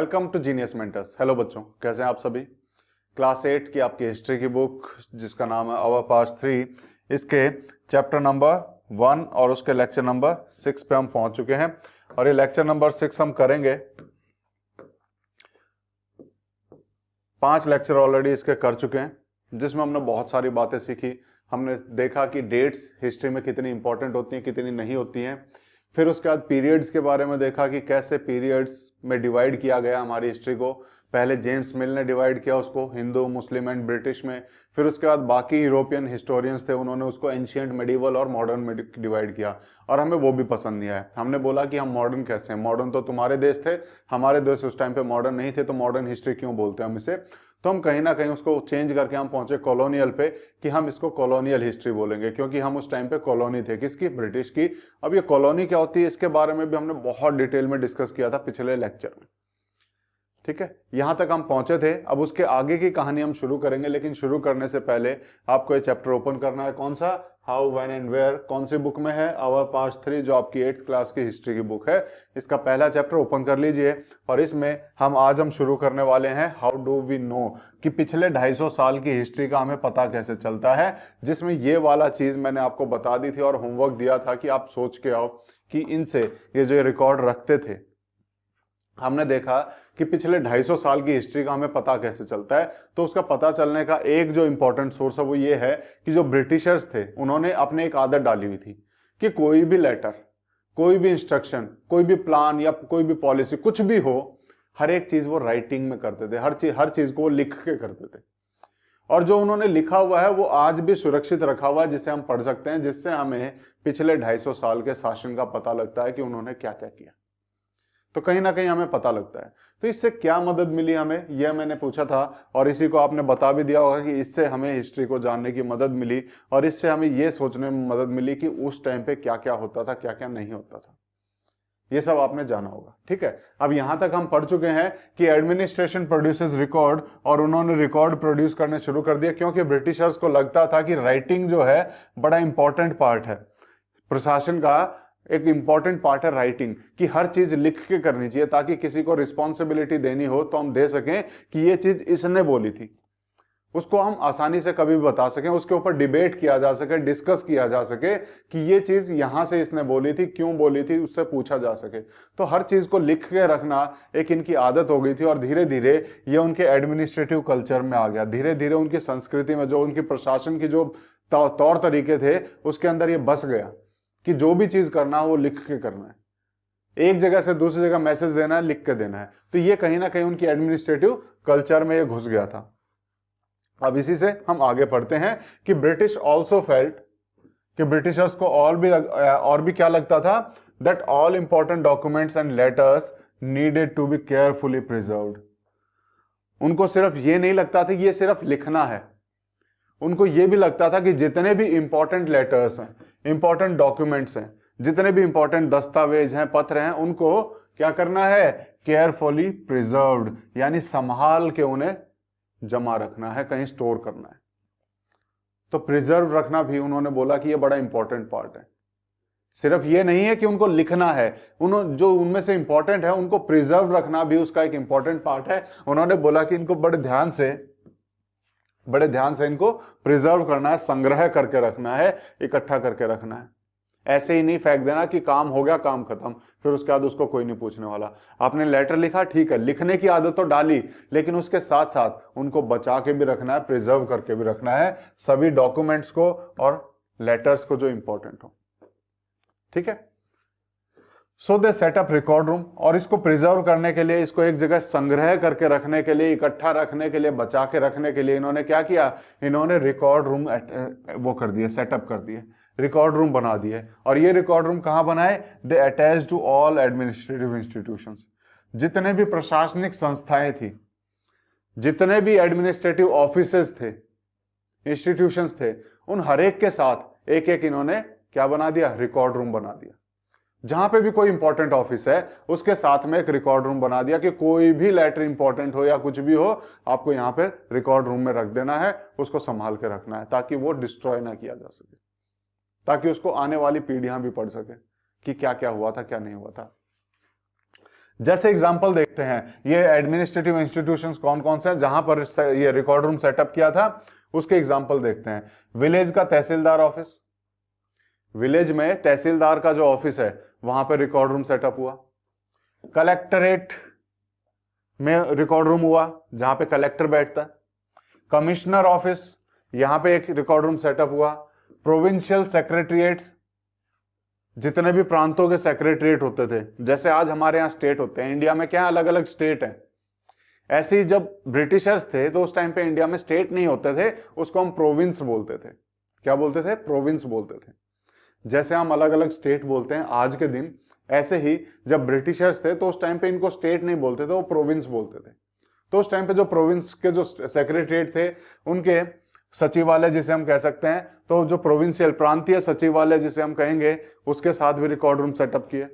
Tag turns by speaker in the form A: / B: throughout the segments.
A: Welcome to genius mentors hello बच्चों कैसे हैं आप सभी क्लास एट की आपकी हिस्ट्री की बुक जिसका नाम है अवर पास थ्री इसके चैप्टर नंबर वन और उसके लेक्चर नंबर सिक्स पे हम पहुंच चुके हैं और ये लेक्चर नंबर सिक्स हम करेंगे पांच लेक्चर ऑलरेडी इसके कर चुके हैं जिसमें हमने बहुत सारी बातें सीखी हमने देखा कि डेट्स हिस्ट्री में कितनी इंपॉर्टेंट होती हैं कितनी नहीं होती हैं फिर उसके बाद पीरियड्स के बारे में देखा कि कैसे पीरियड्स में डिवाइड किया गया हमारी हिस्ट्री को पहले जेम्स मिल ने डिवाइड किया उसको हिंदू मुस्लिम एंड ब्रिटिश में फिर उसके बाद बाकी यूरोपियन हिस्टोरियंस थे उन्होंने उसको एंशियंट मेडिवल और मॉडर्न में डिवाइड किया और हमें वो भी पसंद नहीं आया हमने बोला कि हम मॉडर्न कैसे हैं मॉडर्न तो तुम्हारे देश थे हमारे देश उस टाइम पे मॉडर्न नहीं थे तो मॉडर्न हिस्ट्री क्यों बोलते हैं हम इसे तो हम कहीं ना कहीं उसको चेंज करके हम पहुंचे कॉलोनियल पे कि हम इसको कॉलोनियल हिस्ट्री बोलेंगे क्योंकि हम उस टाइम पे कॉलोनी थे किसकी ब्रिटिश की अब ये कॉलोनी क्या होती है इसके बारे में भी हमने बहुत डिटेल में डिस्कस किया था पिछले लेक्चर में ठीक है यहां तक हम पहुंचे थे अब उसके आगे की कहानी हम शुरू करेंगे लेकिन शुरू करने से पहले आपको ये चैप्टर ओपन करना है कौन सा हाउ वेन एंड वेयर कौन सी बुक में है आवर पार्ट थ्री जो आपकी एट्थ क्लास की हिस्ट्री की बुक है इसका पहला चैप्टर ओपन कर लीजिए और इसमें हम आज हम शुरू करने वाले हैं हाउ डू वी नो कि पिछले 250 साल की हिस्ट्री का हमें पता कैसे चलता है जिसमें ये वाला चीज़ मैंने आपको बता दी थी और होमवर्क दिया था कि आप सोच के आओ कि इनसे ये जो रिकॉर्ड रखते थे हमने देखा कि पिछले 250 साल की हिस्ट्री का हमें पता कैसे चलता है तो उसका पता चलने का एक जो इम्पोर्टेंट सोर्स है वो ये है कि जो ब्रिटिशर्स थे उन्होंने अपने एक आदत डाली हुई थी कि कोई भी लेटर कोई भी इंस्ट्रक्शन कोई भी प्लान या कोई भी पॉलिसी कुछ भी हो हर एक चीज वो राइटिंग में करते थे हर चीज हर चीज को वो लिख के करते थे और जो उन्होंने लिखा हुआ है वो आज भी सुरक्षित रखा हुआ है जिसे हम पढ़ सकते हैं जिससे हमें पिछले 250 साल के शासन का पता लगता है कि उन्होंने क्या क्या किया तो कहीं ना कहीं हमें पता लगता है तो इससे क्या मदद मिली हमें यह मैंने पूछा था और इसी को आपने बता भी दिया होगा कि इससे हमें हिस्ट्री को जानने की मदद मिली और इससे हमें यह सोचने में मदद मिली कि उस टाइम पे क्या क्या होता था क्या क्या नहीं होता था ये सब आपने जाना होगा ठीक है अब यहां तक हम पढ़ चुके हैं कि एडमिनिस्ट्रेशन प्रोड्यूसेस रिकॉर्ड और उन्होंने रिकॉर्ड प्रोड्यूस करने शुरू कर दिया क्योंकि ब्रिटिशर्स को लगता था कि राइटिंग जो है बड़ा इंपॉर्टेंट पार्ट है प्रशासन का एक इंपॉर्टेंट पार्ट है राइटिंग कि हर चीज लिख के करनी चाहिए ताकि किसी को रिस्पॉन्सिबिलिटी देनी हो तो हम दे सकें कि ये चीज इसने बोली थी उसको हम आसानी से कभी भी बता सकें उसके ऊपर डिबेट किया जा सके डिस्कस किया जा सके कि ये चीज यहां से इसने बोली थी क्यों बोली थी उससे पूछा जा सके तो हर चीज को लिख के रखना एक इनकी आदत हो गई थी और धीरे धीरे ये उनके एडमिनिस्ट्रेटिव कल्चर में आ गया धीरे धीरे उनकी संस्कृति में जो उनकी प्रशासन की जो तौर तरीके थे उसके अंदर ये बस गया कि जो भी चीज करना हो वो लिख के करना है एक जगह से दूसरी जगह मैसेज देना है लिख के देना है तो ये कहीं ना कहीं उनकी एडमिनिस्ट्रेटिव कल्चर में ये घुस गया था अब इसी से हम आगे पढ़ते हैं कि ब्रिटिश ऑल्सो फेल्ट कि ब्रिटिशर्स को और भी लग, और भी क्या लगता था that all important documents and letters needed to be carefully preserve उनको सिर्फ ये नहीं लगता था कि ये सिर्फ लिखना है उनको ये भी लगता था कि जितने भी इंपॉर्टेंट लेटर्स हैं इंपॉर्टेंट डॉक्यूमेंट्स हैं जितने भी इंपॉर्टेंट दस्तावेज हैं पत्र हैं उनको क्या करना है केयरफुली प्रिजर्व्ड यानी संभाल के उन्हें जमा रखना है कहीं स्टोर करना है तो प्रिजर्व रखना भी उन्होंने बोला कि यह बड़ा इंपॉर्टेंट पार्ट है सिर्फ ये नहीं है कि उनको लिखना है उन जो उनमें से इंपॉर्टेंट है उनको प्रिजर्व रखना भी उसका एक इंपॉर्टेंट पार्ट है उन्होंने बोला कि इनको बड़े ध्यान से बड़े ध्यान से इनको प्रिजर्व करना है संग्रह करके रखना है इकट्ठा करके रखना है ऐसे ही नहीं फेंक देना कि काम हो गया काम खत्म फिर उसके बाद उसको कोई नहीं पूछने वाला आपने लेटर लिखा ठीक है लिखने की आदत तो डाली लेकिन उसके साथ साथ उनको बचा के भी रखना है प्रिजर्व करके भी रखना है सभी डॉक्यूमेंट्स को और लेटर्स को जो इंपॉर्टेंट हो ठीक है so they set up record room और इसको प्रिजर्व करने के लिए इसको एक जगह संग्रह करके रखने के लिए इकट्ठा रखने के लिए बचा के रखने के लिए इन्होंने क्या किया इन्होंने रिकॉर्ड रूम uh, वो कर दिए सेटअप कर दिए रिकॉर्ड रूम बना दिए और ये रिकॉर्ड रूम कहाँ बनाए they attach to all administrative institution जितने भी प्रशासनिक संस्थाएं थी जितने भी एडमिनिस्ट्रेटिव ऑफिस थे इंस्टीट्यूशन थे उन हरेक के साथ एक एक इन्होंने क्या बना दिया रिकॉर्ड रूम बना दिया जहां पे भी कोई इंपॉर्टेंट ऑफिस है उसके साथ में एक रिकॉर्ड रूम बना दिया कि कोई भी लेटर इंपॉर्टेंट हो या कुछ भी हो आपको यहां पर रिकॉर्ड रूम में रख देना है उसको संभाल के रखना है ताकि वो डिस्ट्रॉय ना किया जा सके ताकि उसको आने वाली पीढ़ियां भी पढ़ सके कि क्या क्या हुआ था क्या नहीं हुआ था जैसे एग्जाम्पल देखते हैं ये एडमिनिस्ट्रेटिव इंस्टीट्यूशन कौन कौन से हैं जहां पर ये रिकॉर्ड रूम सेटअप किया था उसके एग्जाम्पल देखते हैं विलेज का तहसीलदार ऑफिस विलेज में तहसीलदार का जो ऑफिस है वहां पर रिकॉर्ड रूम सेटअप हुआ कलेक्टरेट में रिकॉर्ड रूम हुआ जहां पे कलेक्टर बैठता कमिश्नर ऑफिस यहां पे एक रिकॉर्ड रूम सेटअप हुआ प्रोविंशियल सेक्रेटरिएट्स जितने भी प्रांतों के सेक्रेटरिएट होते थे जैसे आज हमारे यहाँ स्टेट होते हैं इंडिया में क्या अलग अलग स्टेट है ऐसे ही जब ब्रिटिशर्स थे तो उस टाइम पे इंडिया में स्टेट नहीं होते थे उसको हम प्रोविंस बोलते थे क्या बोलते थे प्रोविंस बोलते थे जैसे हम अलग अलग स्टेट बोलते हैं आज के दिन ऐसे ही जब ब्रिटिशर्स थे तो उस टाइम पे इनको स्टेट नहीं बोलते थे वो प्रोविंस बोलते थे तो उस टाइम पे जो प्रोविंस के जो सेक्रेटरीट थे उनके सचिवालय जिसे हम कह सकते हैं तो जो प्रोविंशियल प्रांतीय सचिवालय जिसे हम कहेंगे उसके साथ भी रिकॉर्ड रूम सेटअप किए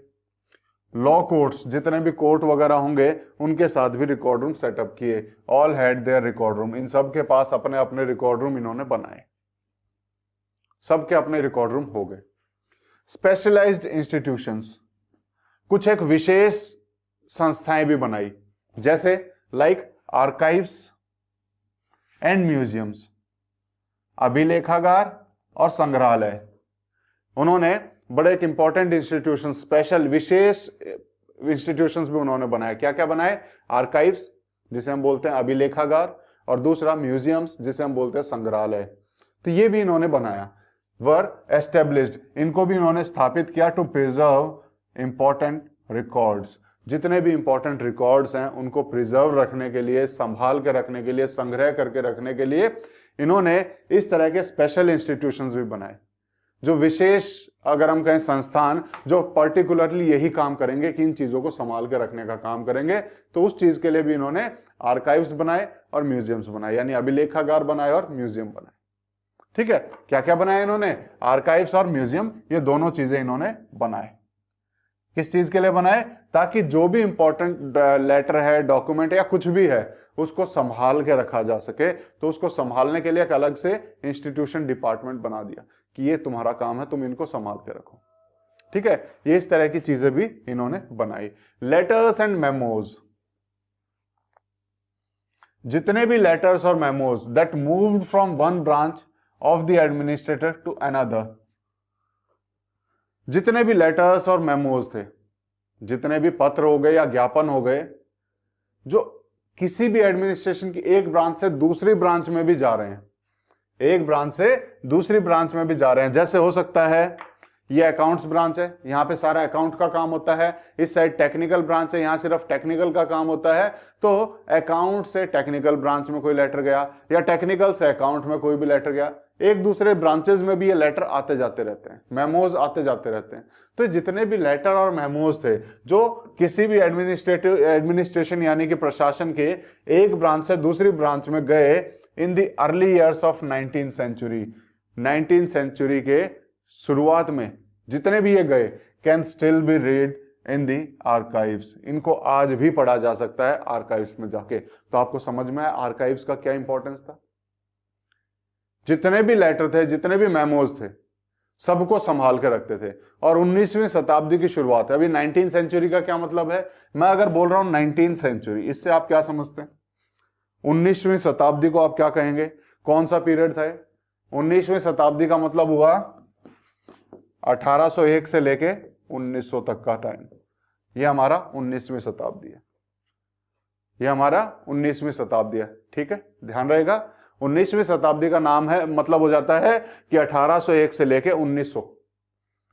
A: लॉ कोर्ट्स जितने भी कोर्ट वगैरह होंगे उनके साथ भी रिकॉर्ड रूम सेटअप किए all had their record room इन सब के पास अपने अपने रिकॉर्ड रूम इन्होंने बनाए सबके अपने रिकॉर्ड रूम हो गए स्पेशलाइज्ड इंस्टीट्यूशंस कुछ एक विशेष संस्थाएं भी बनाई जैसे लाइक आर्काइव्स एंड म्यूजियम्स अभिलेखागार और संग्रहालय उन्होंने बड़े एक इंपॉर्टेंट इंस्टीट्यूशन स्पेशल विशेष इंस्टीट्यूशन भी उन्होंने बनाया क्या क्या बनाए आर्काइव्स जिसे हम बोलते हैं अभिलेखागार और दूसरा म्यूजियम्स जिसे हम बोलते हैं संग्रहालय तो ये भी इन्होंने बनाया वर एस्टेब्लिश्ड इनको भी इन्होंने स्थापित किया टू प्रिजर्व इंपॉर्टेंट रिकॉर्ड्स जितने भी इंपॉर्टेंट रिकॉर्ड्स हैं उनको प्रिजर्व रखने के लिए संभाल के रखने के लिए संग्रह करके रखने के लिए इन्होंने इस तरह के स्पेशल इंस्टीट्यूशंस भी बनाए जो विशेष अगर हम कहें संस्थान जो पर्टिकुलरली यही काम करेंगे कि इन चीजों को संभाल के रखने का काम करेंगे तो उस चीज के लिए भी इन्होंने आर्काइव्स बनाए और म्यूजियम्स बनाए यानी अभिलेखागार बनाए और म्यूजियम बनाए ठीक है क्या क्या बनाया इन्होंने आर्काइव्स और म्यूजियम ये दोनों चीजें इन्होंने बनाए किस चीज के लिए बनाए ताकि जो भी इंपॉर्टेंट लेटर uh, है डॉक्यूमेंट या कुछ भी है उसको संभाल के रखा जा सके तो उसको संभालने के लिए एक अलग से इंस्टीट्यूशन डिपार्टमेंट बना दिया कि ये तुम्हारा काम है तुम इनको संभाल के रखो ठीक है ये इस तरह की चीजें भी इन्होंने बनाई लेटर्स एंड मेमोज जितने भी लेटर्स और memos that moved from one branch of the administrator to another जितने भी लेटर्स और मेमोज थे जितने भी पत्र हो गए या ज्ञापन हो गए जो किसी भी एडमिनिस्ट्रेशन की एक ब्रांच से दूसरी ब्रांच में भी जा रहे हैं एक ब्रांच से दूसरी ब्रांच में भी जा रहे हैं जैसे हो सकता है ये अकाउंट्स ब्रांच है यहां पे सारा अकाउंट का काम होता है इस साइड टेक्निकल ब्रांच है यहां सिर्फ टेक्निकल का काम होता है तो अकाउंट से टेक्निकल ब्रांच में कोई लेटर गया या टेक्निकल से अकाउंट में कोई भी लेटर गया एक दूसरे ब्रांचेज में भी ये लेटर आते जाते रहते हैं मेमोज आते जाते रहते हैं तो जितने भी लेटर और मेमोज थे जो किसी भी एडमिनिस्ट्रेटिव एडमिनिस्ट्रेशन यानी कि प्रशासन के एक ब्रांच से दूसरी ब्रांच में गए in the early years of nineteen century nineteen century के शुरुआत में जितने भी ये गए can still be read in the archives इनको आज भी पढ़ा जा सकता है आर्काइव्स में जाके तो आपको समझ में आया आर्काइव्स का क्या इंपॉर्टेंस था जितने भी लेटर थे जितने भी मेमोज थे सबको संभाल के रखते थे और 19वीं शताब्दी की शुरुआत है अभी नाइनटीन सेंचुरी का क्या मतलब है मैं अगर बोल रहा हूं नाइनटीन सेंचुरी इससे आप क्या समझते हैं उन्नीसवीं शताब्दी को आप क्या कहेंगे कौन सा पीरियड था उन्नीसवीं शताब्दी का मतलब हुआ 1801 से लेके 1900 तक का टाइम ये हमारा 19वीं शताब्दी है ये हमारा 19वीं शताब्दी है ठीक है ध्यान रहेगा 19वीं शताब्दी का नाम है मतलब हो जाता है कि 1801 से लेके 1900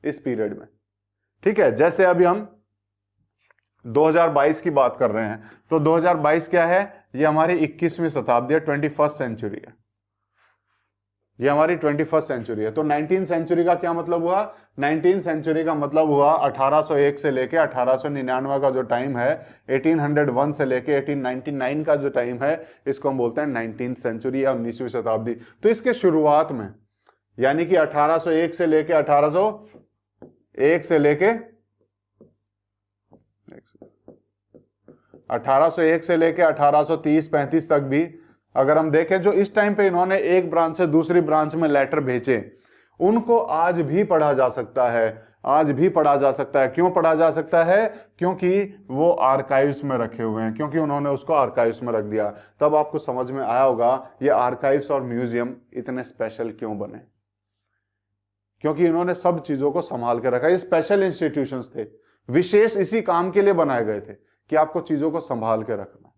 A: इस पीरियड में ठीक है जैसे अभी हम 2022 की बात कर रहे हैं तो 2022 क्या है ये हमारी 21वीं शताब्दी है ट्वेंटी सेंचुरी है ये हमारी ट्वेंटी फर्स्ट सेंचुरी है तो नाइनटीन सेंचुरी का क्या मतलब हुआ नाइनटीन सेंचुरी का मतलब हुआ 1801 से लेके 1899 का जो टाइम है 1801 से लेके 1899 का जो टाइम है इसको हम बोलते हैं नाइनटीन सेंचुरी या उन्नीसवीं शताब्दी तो इसके शुरुआत में यानी कि 1801 से लेके 1801 से लेके 1801 से लेके 1830 35 तक भी अगर हम देखें जो इस टाइम पे इन्होंने एक ब्रांच से दूसरी ब्रांच में लेटर भेजे उनको आज भी पढ़ा जा सकता है आज भी पढ़ा जा सकता है क्यों पढ़ा जा सकता है क्योंकि वो आर्काइव्स में रखे हुए हैं क्योंकि उन्होंने उसको आर्काइव्स में रख दिया तब आपको समझ में आया होगा ये आर्काइव्स और म्यूजियम इतने स्पेशल क्यों बने क्योंकि इन्होंने सब चीजों को संभाल के रखा ये स्पेशल इंस्टीट्यूशन थे विशेष इसी काम के लिए बनाए गए थे कि आपको चीजों को संभाल के रखना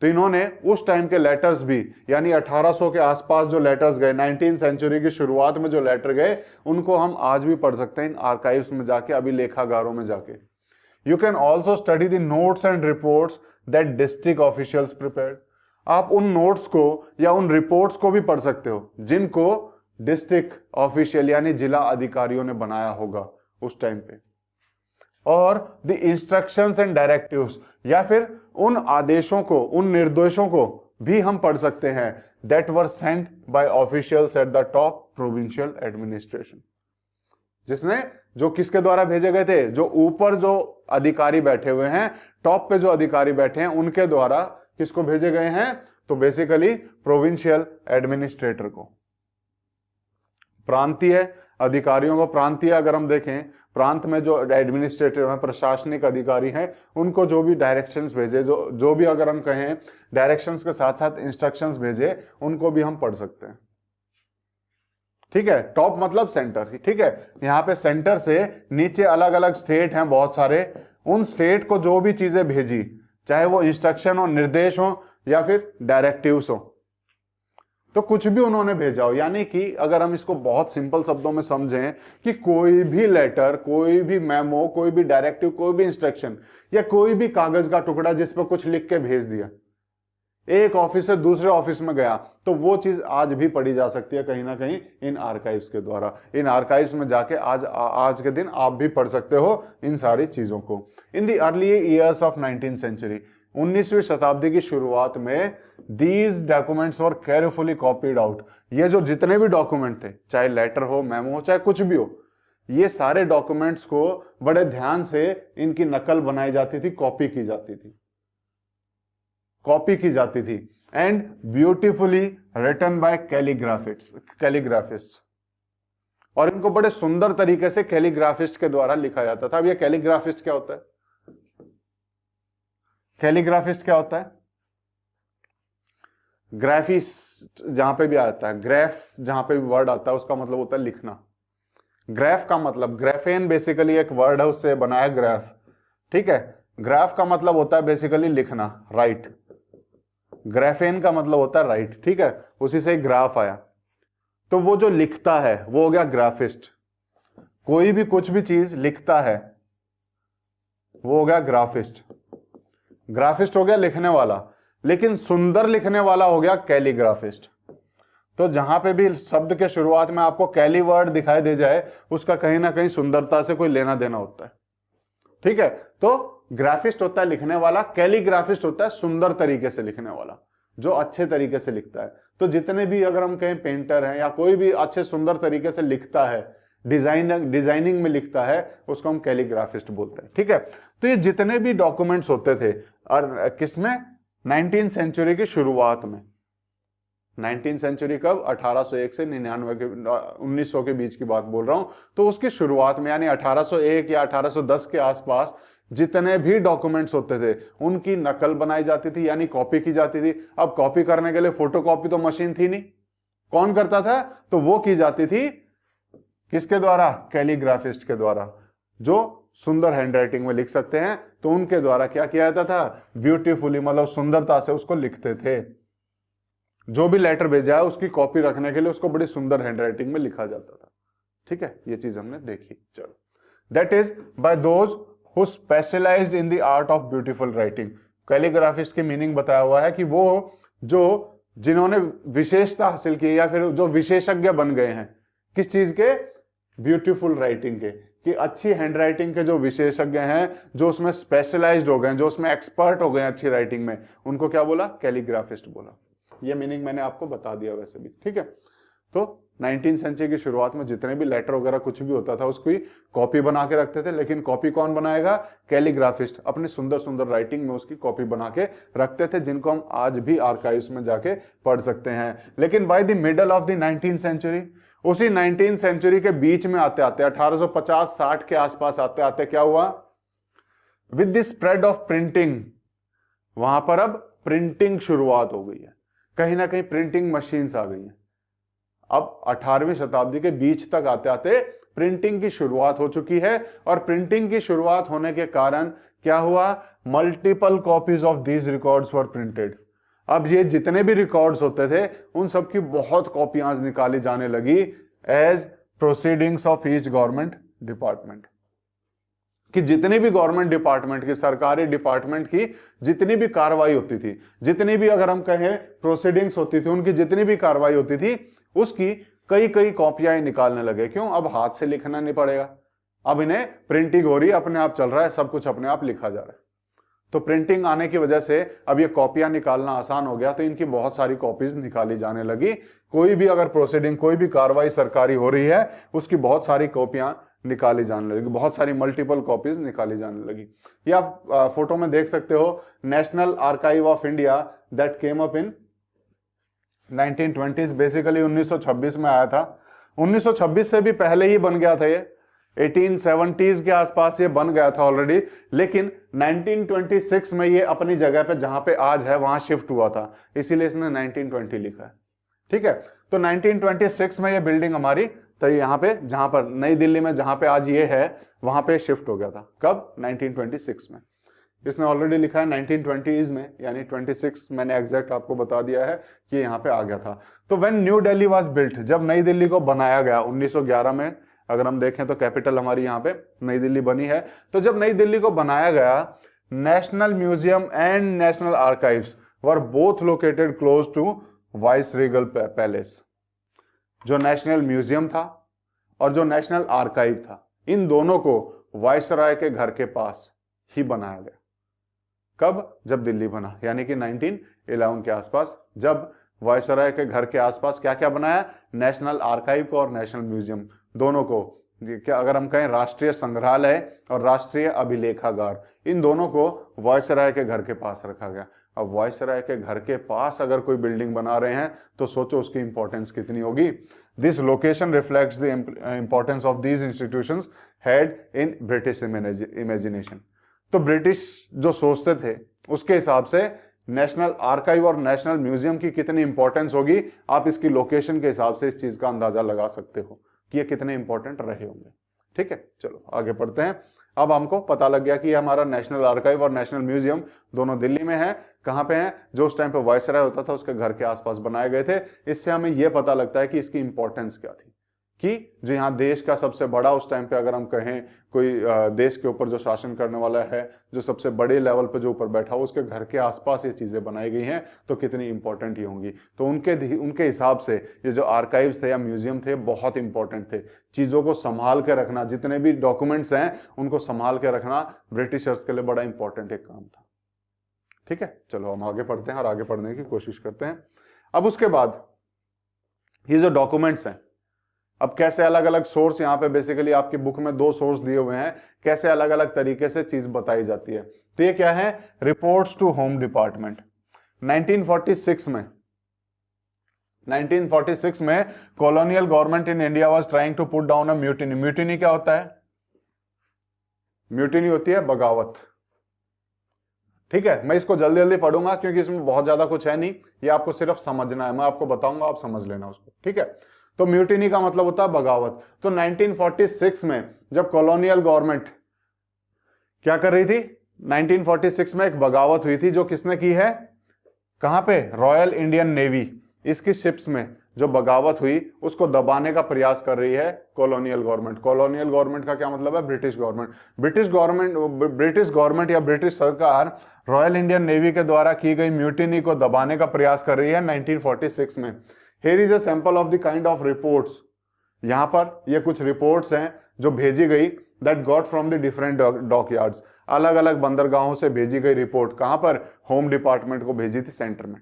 A: तो इन्होंने उस टाइम के लेटर्स भी यानी 1800 के आसपास जो लेटर्स गए नाइनटीन सेंचुरी की शुरुआत में जो लेटर गए उनको हम आज भी पढ़ सकते हैं इन आर्काइव्स में जाके अभी लेखागारों में जाके you can also study the notes and reports that district officials prepare आप उन नोट्स को या उन रिपोर्ट्स को भी पढ़ सकते हो जिनको डिस्ट्रिक्ट ऑफिशियल यानी जिला अधिकारियों ने बनाया होगा उस टाइम पे और द इंस्ट्रक्शंस एंड डायरेक्टिव्स या फिर उन आदेशों को उन निर्देशों को भी हम पढ़ सकते हैं that were sent by officials at the top provincial administration जिसने जो किसके द्वारा भेजे गए थे जो ऊपर जो अधिकारी बैठे हुए हैं टॉप पे जो अधिकारी बैठे हैं उनके द्वारा किसको भेजे गए हैं तो बेसिकली प्रोविंशियल एडमिनिस्ट्रेटर को प्रांतीय अधिकारियों को प्रांतीय अगर हम देखें प्रांत में जो एडमिनिस्ट्रेटिव हैं प्रशासनिक अधिकारी हैं उनको जो भी डायरेक्शंस भेजे जो जो भी अगर हम कहें डायरेक्शंस के साथ साथ इंस्ट्रक्शंस भेजे उनको भी हम पढ़ सकते हैं ठीक है टॉप मतलब सेंटर ठीक है यहाँ पे सेंटर से नीचे अलग अलग स्टेट हैं बहुत सारे उन स्टेट को जो भी चीजें भेजी चाहे वो इंस्ट्रक्शन हो निर्देश हो या फिर डायरेक्टिव हो तो कुछ भी उन्होंने भेजा हो यानी कि अगर हम इसको बहुत सिंपल शब्दों में समझें कि कोई भी लेटर कोई भी मेमो कोई भी डायरेक्टिव कोई भी इंस्ट्रक्शन या कोई भी कागज का टुकड़ा जिस पर कुछ लिख के भेज दिया एक ऑफिस से दूसरे ऑफिस में गया तो वो चीज आज भी पढ़ी जा सकती है कहीं ना कहीं इन आर्काइव्स के द्वारा इन आर्काइव्स में जाके आज आ, आज के दिन आप भी पढ़ सकते हो इन सारी चीजों को in the early years of nineteen century 19वीं शताब्दी की शुरुआत में दीज डॉक्यूमेंट्स और केयरफुली कॉपीड आउट ये जो जितने भी डॉक्यूमेंट थे चाहे लेटर हो मेमो हो चाहे कुछ भी हो ये सारे डॉक्यूमेंट्स को बड़े ध्यान से इनकी नकल बनाई जाती थी कॉपी की जाती थी कॉपी की जाती थी and beautifully written by calligraphics calligraphist और इनको बड़े सुंदर तरीके से कैलीग्राफिस्ट के द्वारा लिखा जाता था अब ये कैलीग्राफिस्ट क्या होता है कैलीग्राफिस्ट क्या होता है ग्राफिस जहां पे भी आता है ग्रेफ जहां पे भी वर्ड आता है उसका मतलब होता है लिखना ग्रेफ का मतलब ग्रेफेन बेसिकली एक वर्ड है उससे बनाया ग्राफ ठीक है ग्राफ का मतलब होता है बेसिकली लिखना राइट ग्रेफेन का मतलब होता है राइट ठीक है उसी से ग्राफ आया तो वो जो लिखता है वो हो गया ग्राफिस्ट कोई भी कुछ भी चीज लिखता है वो हो गया ग्राफिस्ट ग्राफिस्ट हो गया लिखने वाला लेकिन सुंदर लिखने वाला हो गया कैलीग्राफिस्ट तो जहां पे भी शब्द के शुरुआत में आपको कैली वर्ड दिखाई दे जाए उसका कहीं ना कहीं सुंदरता से कोई लेना देना होता है ठीक है तो ग्राफिस्ट होता है लिखने वाला कैलीग्राफिस्ट होता है सुंदर तरीके से लिखने वाला जो अच्छे तरीके से लिखता है तो जितने भी अगर हम कहें पेंटर हैं या कोई भी अच्छे सुंदर तरीके से लिखता है डिजाइन डिजाइनिंग में लिखता है उसको हम कैलीग्राफिस्ट बोलते हैं ठीक है तो ये जितने भी डॉक्यूमेंट्स होते थे और किस में नाइनटीन सेंचुरी की शुरुआत में नाइनटीन सेंचुरी कब 1801 से निन्यानवे के 1900 के बीच की बात बोल रहा हूं तो उसकी शुरुआत में यानी 1801 या 1810 के आसपास जितने भी डॉक्यूमेंट्स होते थे उनकी नकल बनाई जाती थी यानी कॉपी की जाती थी अब कॉपी करने के लिए फोटो कॉपी तो मशीन थी नहीं कौन करता था तो वो की जाती थी किसके द्वारा कैलीग्राफिस्ट के द्वारा जो सुंदर हैंडराइटिंग में लिख सकते हैं तो उनके द्वारा क्या किया जाता था ब्यूटीफुली मतलब सुंदरता से उसको लिखते थे जो भी लेटर भेजा है उसकी कॉपी रखने के लिए उसको बड़ी सुंदर हैंडराइटिंग में लिखा जाता था ठीक है ये चीज हमने देखी चलो that is by those who specialise in the art of beautiful writing calligraphist की मीनिंग बताया हुआ है कि वो जो जिन्होंने विशेषता हासिल की या फिर जो विशेषज्ञ बन गए हैं किस चीज के ब्यूटीफुल राइटिंग के कि अच्छी हैंडराइटिंग के जो विशेषज्ञ हैं जो उसमें स्पेशलाइज हो गए हैं जो उसमें एक्सपर्ट हो गए हैं अच्छी राइटिंग में उनको क्या बोला कैलीग्राफिस्ट बोला ये मीनिंग मैंने आपको बता दिया वैसे भी ठीक है तो नाइनटीन सेंचुरी की शुरुआत में जितने भी लेटर वगैरह कुछ भी होता था उसकी कॉपी बना के रखते थे लेकिन कॉपी कौन बनाएगा कैलीग्राफिस्ट अपनी सुंदर सुंदर राइटिंग में उसकी कॉपी बना के रखते थे जिनको हम आज भी आर्काइव्स में जाके पढ़ सकते हैं लेकिन by the middle of the nineteen century उसी नाइनटीन सेंचुरी के बीच में आते आते 1850-60 के आसपास आते आते क्या हुआ with the spread of printing वहां पर अब प्रिंटिंग शुरुआत हो गई है कहीं ना कहीं प्रिंटिंग मशीन्स आ गई हैं अब 18वीं शताब्दी के बीच तक आते आते प्रिंटिंग की शुरुआत हो चुकी है और प्रिंटिंग की शुरुआत होने के कारण क्या हुआ multiple copies of these records for printed अब ये जितने भी रिकॉर्ड्स होते थे उन सब की बहुत कॉपियां निकाली जाने लगी as proceedings of each government department कि जितनी भी गवर्नमेंट डिपार्टमेंट की सरकारी डिपार्टमेंट की जितनी भी कार्रवाई होती थी जितनी भी अगर हम कहें प्रोसीडिंग्स होती थी उनकी जितनी भी कार्रवाई होती थी उसकी कई कई कॉपियां निकालने लगे क्यों अब हाथ से लिखना नहीं पड़ेगा अब इन्हें प्रिंटिंग हो रही अपने आप चल रहा है सब कुछ अपने आप लिखा जा रहा है तो प्रिंटिंग आने की वजह से अब ये कॉपियां निकालना आसान हो गया तो इनकी बहुत सारी कॉपीज निकाली जाने लगी कोई भी अगर प्रोसीडिंग कोई भी कार्रवाई सरकारी हो रही है उसकी बहुत सारी कॉपियां निकाली जाने लगी बहुत सारी मल्टीपल कॉपीज निकाली जाने लगी या फोटो में देख सकते हो national archive of India that came up in 1920s basically 1926 में आया था 1926 से भी पहले ही बन गया था ये 1870s के आसपास ये बन गया था ऑलरेडी लेकिन 1926 में ये अपनी जगह पे जहां पे आज है वहां शिफ्ट हुआ था इसीलिए इसने 1920 लिखा है ठीक है तो 1926 में ये बिल्डिंग हमारी तो यहां पे जहां पर नई दिल्ली में जहां पे आज ये है वहां पे शिफ्ट हो गया था कब 1926 में इसने ऑलरेडी लिखा है 1920s में यानी 26 मैंने एग्जैक्ट आपको बता दिया है कि यहाँ पे आ गया था तो when New Delhi was built जब नई दिल्ली को बनाया गया 1911 में अगर हम देखें तो कैपिटल हमारी यहाँ पे नई दिल्ली बनी है तो जब नई दिल्ली को बनाया गया national museum and national archives were both located close to viceregal palace जो नेशनल म्यूजियम था और जो नेशनल आर्काइव था इन दोनों को वायसराय के घर के पास ही बनाया गया कब जब दिल्ली बना यानी कि 1911 के आसपास जब वायसराय के घर के आसपास क्या क्या बनाया नेशनल आर्काइव को और नेशनल म्यूजियम दोनों को क्या अगर हम कहें राष्ट्रीय संग्रहालय और राष्ट्रीय अभिलेखागार इन दोनों को वायसराय के घर के पास रखा गया अब वायसराय के घर के पास अगर कोई बिल्डिंग बना रहे हैं तो सोचो उसकी इंपॉर्टेंस कितनी होगी this location reflects the importance of these institution had in British imagination तो ब्रिटिश जो सोचते थे उसके हिसाब से नेशनल आर्काइव और नेशनल म्यूजियम की कितनी इंपॉर्टेंस होगी आप इसकी लोकेशन के हिसाब से इस चीज का अंदाजा लगा सकते हो कि ये कितने इंपॉर्टेंट रहे होंगे ठीक है चलो आगे पढ़ते हैं अब हमको पता लग गया कि हमारा नेशनल आर्काइव और नेशनल म्यूजियम दोनों दिल्ली में है कहां पे हैं जो उस टाइम पे वायसराय होता था उसके घर के आसपास बनाए गए थे इससे हमें यह पता लगता है कि इसकी इंपॉर्टेंस क्या थी कि जी हाँ देश का सबसे बड़ा उस टाइम पे अगर हम कहें कोई देश के ऊपर जो शासन करने वाला है जो सबसे बड़े लेवल पे जो ऊपर बैठा हो उसके घर के आसपास ये चीज़ें बनाई गई हैं तो कितनी इंपॉर्टेंट ये होंगी तो उनके उनके हिसाब से ये जो आर्काइव्स थे या म्यूजियम थे बहुत इंपॉर्टेंट थे चीज़ों को संभाल के रखना जितने भी डॉक्यूमेंट्स हैं उनको संभाल के रखना ब्रिटिशर्स के लिए बड़ा इंपॉर्टेंट एक काम था ठीक है चलो हम आगे पढ़ते हैं और आगे पढ़ने की कोशिश करते हैं अब उसके बाद ये जो डॉक्यूमेंट्स हैं अब कैसे अलग अलग सोर्स यहाँ पे बेसिकली आपकी बुक में दो सोर्स दिए हुए हैं कैसे अलग अलग तरीके से चीज बताई जाती है तो ये क्या है रिपोर्ट्स टू होम डिपार्टमेंट 1946 में 1946 में colonial government in India was trying to put down a mutiny mutiny क्या होता है म्यूटिनी होती है बगावत ठीक है मैं इसको जल्दी जल्दी पढ़ूंगा क्योंकि इसमें बहुत ज्यादा कुछ है नहीं ये आपको सिर्फ समझना है मैं आपको बताऊंगा आप समझ लेना उसको ठीक है तो म्यूटिनी का मतलब होता है बगावत तो 1946 में जब कॉलोनियल गवर्नमेंट क्या कर रही थी 1946 में एक बगावत हुई थी जो किसने की है कहां पे रॉयल इंडियन नेवी इसकी शिप्स में जो बगावत हुई उसको दबाने का प्रयास कर रही है कॉलोनियल गवर्नमेंट कॉलोनियल गवर्नमेंट का क्या मतलब है British government British government British government या ब्रिटिश सरकार रॉयल इंडियन नेवी के द्वारा की गई म्यूटिनी को दबाने का प्रयास कर रही है 1946 में here is a sample of the kind of reports यहाँ पर ये कुछ रिपोर्ट्स हैं जो भेजी गई that got from the different dockyards अलग अलग बंदरगाहों से भेजी गई रिपोर्ट कहां पर होम डिपार्टमेंट को भेजी थी सेंटर में